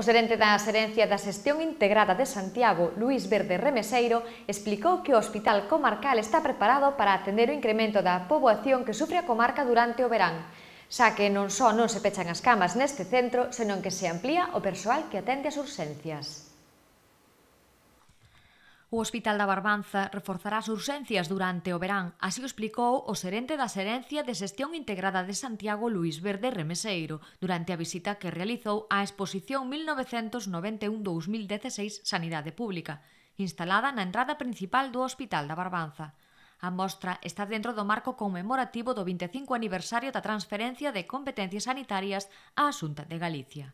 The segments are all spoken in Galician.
O xerente da Xerencia da Xestión Integrada de Santiago, Luís Verde Remeseiro, explicou que o Hospital Comarcal está preparado para atender o incremento da poboación que sufre a comarca durante o verán, xa que non só non se pechan as camas neste centro, senón que se amplía o persoal que atende as urxencias. O Hospital da Barbanza reforzará as urxencias durante o verán, así o explicou o serente da Serencia de Xestión Integrada de Santiago Luis Verde Remeseiro durante a visita que realizou á exposición 1991-2016 Sanidade Pública, instalada na entrada principal do Hospital da Barbanza. A mostra está dentro do marco conmemorativo do 25 aniversario da transferencia de competencias sanitarias á Xunta de Galicia.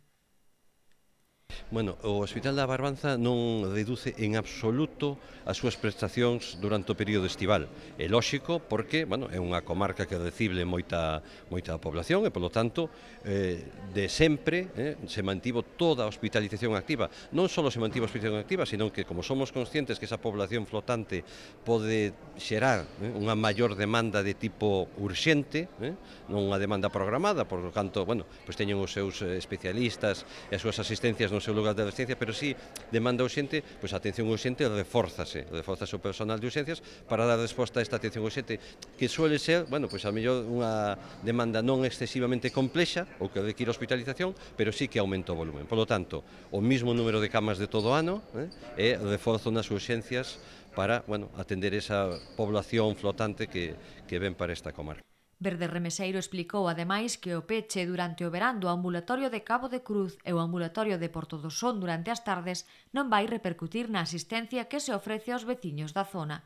Bueno, o Hospital da Barbanza non reduce en absoluto as súas prestacións durante o período estival. É lóxico porque, bueno, é unha comarca que recibe moita moita población e, polo tanto, eh, de sempre eh, se mantivo toda a hospitalización activa. Non só se mantivo a hospitalización activa, senón que, como somos conscientes que esa población flotante pode xerar eh, unha maior demanda de tipo urxente, eh, non unha demanda programada, por lo tanto, bueno, pois teñen os seus eh, especialistas e as súas asistencias no seu lugar de adolescencia, pero sí demanda urgente, pois a atención urgente reforzase, reforzase o personal de urxencias para dar resposta a esta atención urgente, que suele ser, bueno, pois a mellor unha demanda non excesivamente complexa ou que requira hospitalización, pero sí que aumenta o volumen. Por lo tanto, o mismo número de camas de todo o ano eh, e reforzo nas urxencias para, bueno, atender esa población flotante que, que ven para esta comarca. Verde Remeseiro explicou ademais que o peche durante o verán do ambulatorio de Cabo de Cruz e o ambulatorio de Porto do Son durante as tardes non vai repercutir na asistencia que se ofrece aos veciños da zona,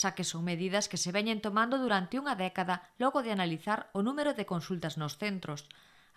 xa que son medidas que se veñen tomando durante unha década logo de analizar o número de consultas nos centros,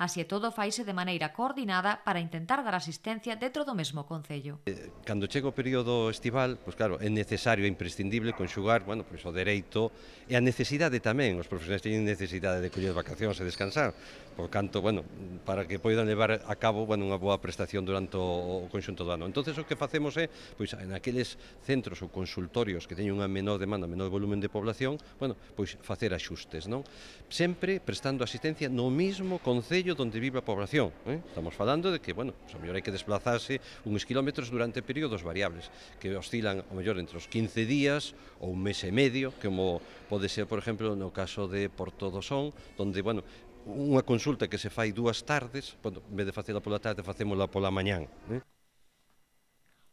Así e todo faise de maneira coordinada para intentar dar asistencia dentro do mesmo Concello. Eh, cando chega o período estival, pois claro, é necesario, e imprescindible conxugar bueno, pois, o dereito e a necesidade tamén. Os profesionais teñen necesidade de coñer vacacións e descansar. Por canto, bueno, para que poidan levar a cabo bueno, unha boa prestación durante o conxunto do ano. Entón, o que facemos é, pois, en aqueles centros ou consultorios que teñen unha menor demanda, menor volumen de población, bueno, pois facer axustes, non? Sempre prestando asistencia no mismo Concello territorio donde vive a población. Eh? Estamos falando de que, bueno, pues, a mellor hai que desplazarse uns kilómetros durante períodos variables, que oscilan o mellor entre os 15 días ou un mes e medio, como pode ser, por exemplo, no caso de Porto do Son, onde, bueno, unha consulta que se fai dúas tardes, bueno, en vez de facela pola tarde, facémola pola mañán. Eh?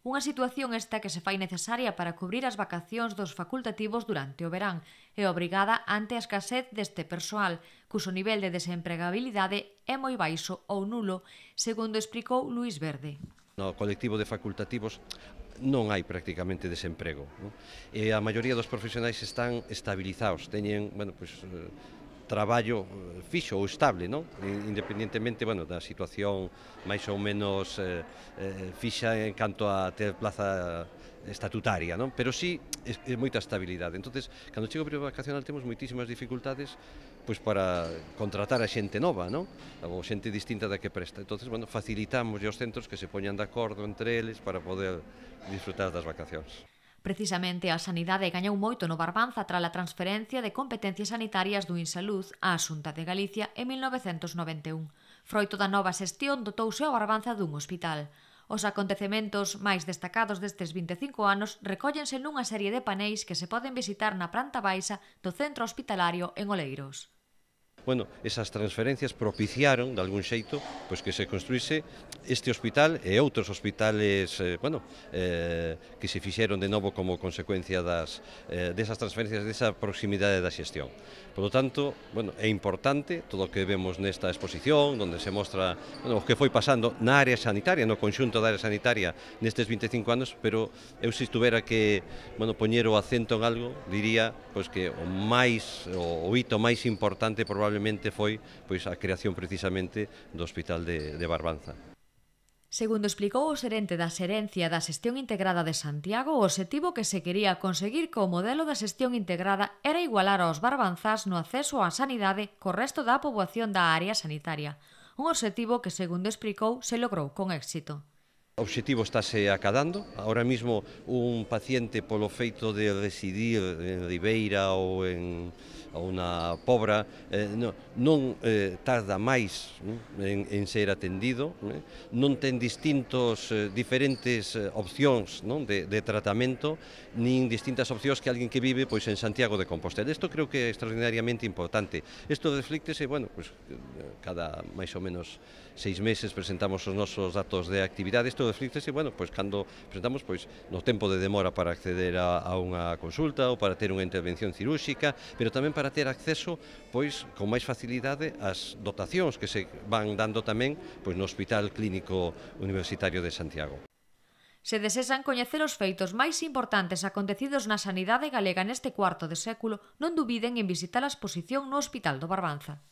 Unha situación esta que se fai necesaria para cubrir as vacacións dos facultativos durante o verán e obrigada ante a escasez deste persoal, cuso nivel de desempregabilidade é moi baixo ou nulo, segundo explicou Luis Verde. No colectivo de facultativos non hai prácticamente desemprego. Non? E a maioría dos profesionais están estabilizados, teñen, bueno, pois, traballo eh, fixo ou estable, non? Independentemente, bueno, da situación máis ou menos eh, eh, fixa en canto a ter plaza estatutaria, non? Pero sí es, es moita estabilidade. Entonces, cando chego o período vacacional temos moitísimas dificultades pois para contratar a xente nova, non? Ou xente distinta da que presta. Entonces, bueno, facilitamos aos centros que se poñan de acordo entre eles para poder disfrutar das vacacións. Precisamente a Sanidade gañou moito no Barbanza tras a transferencia de competencias sanitarias do Insalud á Xunta de Galicia en 1991. Froito da nova xestión dotouse ao Barbanza dun hospital. Os acontecementos máis destacados destes 25 anos recóllense nunha serie de paneis que se poden visitar na planta baixa do centro hospitalario en Oleiros. Bueno, esas transferencias propiciaron, de algún xeito, pois que se construíse este hospital e outros hospitales, eh, bueno, eh, que se fixeron de novo como consecuencia das, eh, desas transferencias, desa proximidade da xestión. Por lo tanto, bueno, é importante todo o que vemos nesta exposición, onde se mostra bueno, o que foi pasando na área sanitaria, no conxunto da área sanitaria nestes 25 anos, pero eu se estuvera que, bueno, poñer o acento en algo, diría pois que o máis o, o hito máis importante probablemente probablemente foi pois a creación precisamente do Hospital de, de Barbanza. Segundo explicou o xerente da Xerencia da Xestión Integrada de Santiago, o objetivo que se quería conseguir co modelo da xestión integrada era igualar aos barbanzás no acceso á sanidade co resto da poboación da área sanitaria, un objetivo que, segundo explicou, se logrou con éxito obxectivo estáse acadando. Ahora mismo un paciente polo feito de residir en Ribeira ou en ou na Pobra eh, non, non eh, tarda máis eh, en, en ser atendido, eh? non ten distintos eh, diferentes eh, opcións non? De, de tratamento, nin distintas opcións que alguén que vive pois en Santiago de Compostela. Isto creo que é extraordinariamente importante. Isto reflíctese, bueno, pois, cada máis ou menos seis meses presentamos os nosos datos de actividade, isto de e, bueno, pois cando presentamos pois no tempo de demora para acceder a, a unha consulta ou para ter unha intervención cirúrxica, pero tamén para ter acceso pois con máis facilidade ás dotacións que se van dando tamén pois no Hospital Clínico Universitario de Santiago. Se desesan coñecer os feitos máis importantes acontecidos na sanidade galega neste cuarto de século, non dubiden en visitar a exposición no Hospital do Barbanza.